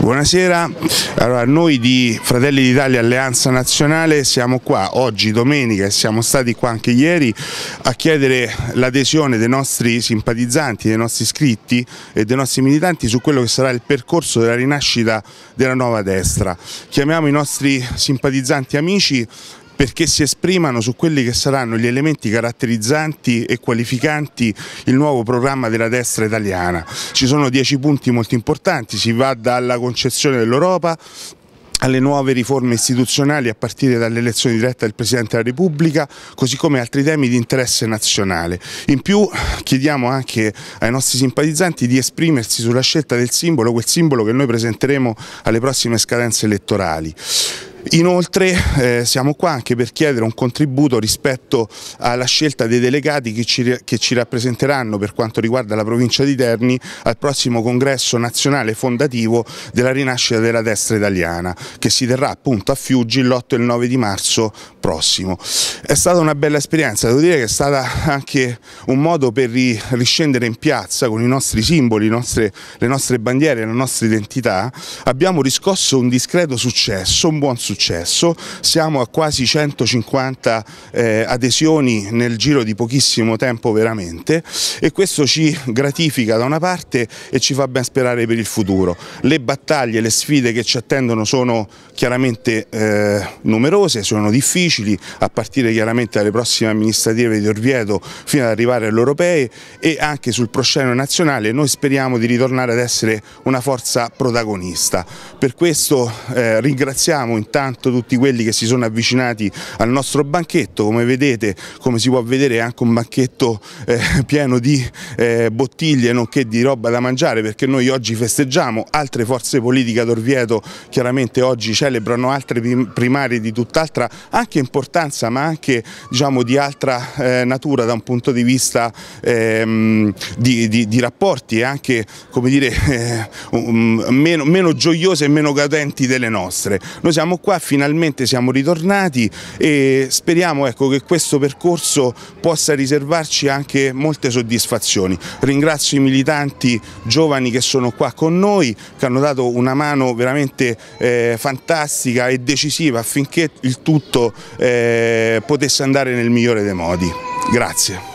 Buonasera, allora, noi di Fratelli d'Italia Alleanza Nazionale siamo qua oggi domenica e siamo stati qua anche ieri a chiedere l'adesione dei nostri simpatizzanti, dei nostri iscritti e dei nostri militanti su quello che sarà il percorso della rinascita della nuova destra. Chiamiamo i nostri simpatizzanti amici perché si esprimano su quelli che saranno gli elementi caratterizzanti e qualificanti il nuovo programma della destra italiana. Ci sono dieci punti molto importanti, si va dalla concezione dell'Europa alle nuove riforme istituzionali a partire dall'elezione diretta del Presidente della Repubblica, così come altri temi di interesse nazionale. In più chiediamo anche ai nostri simpatizzanti di esprimersi sulla scelta del simbolo, quel simbolo che noi presenteremo alle prossime scadenze elettorali. Inoltre eh, siamo qua anche per chiedere un contributo rispetto alla scelta dei delegati che ci, che ci, rappresenteranno per quanto riguarda la provincia di Terni al prossimo congresso nazionale fondativo della rinascita della destra italiana che si terrà appunto a Fiuggi l'8 e il 9 di marzo prossimo. È stata una bella esperienza, devo dire che è stato anche un modo per ri, riscendere in piazza con i nostri simboli, nostre, le nostre bandiere, la nostra identità. Abbiamo riscosso un discreto successo, un buon successo successo, siamo a quasi 150 eh, adesioni nel giro di pochissimo tempo veramente e questo ci gratifica da una parte e ci fa ben sperare per il futuro. Le battaglie, le sfide che ci attendono sono chiaramente eh, numerose, sono difficili, a partire chiaramente dalle prossime amministrative di Orvieto fino ad arrivare alle europee e anche sul proscenio nazionale noi speriamo di ritornare ad essere una forza protagonista. Per questo eh, ringraziamo intanto tanto tutti quelli che si sono avvicinati al nostro banchetto, come vedete, come si può vedere è anche un banchetto eh, pieno di eh, bottiglie nonché di roba da mangiare perché noi oggi festeggiamo, altre forze politiche ad Orvieto chiaramente oggi celebrano altre primarie di tutt'altra anche importanza ma anche diciamo, di altra eh, natura da un punto di vista ehm, di, di, di, rapporti e anche come dire, um, meno, meno gioiose e meno cadenti delle nostre. Noi siamo qua finalmente siamo ritornati e speriamo ecco, che questo percorso possa riservarci anche molte soddisfazioni. Ringrazio i militanti giovani che sono qua con noi, che hanno dato una mano veramente eh, fantastica e decisiva affinché il tutto eh, potesse andare nel migliore dei modi. Grazie.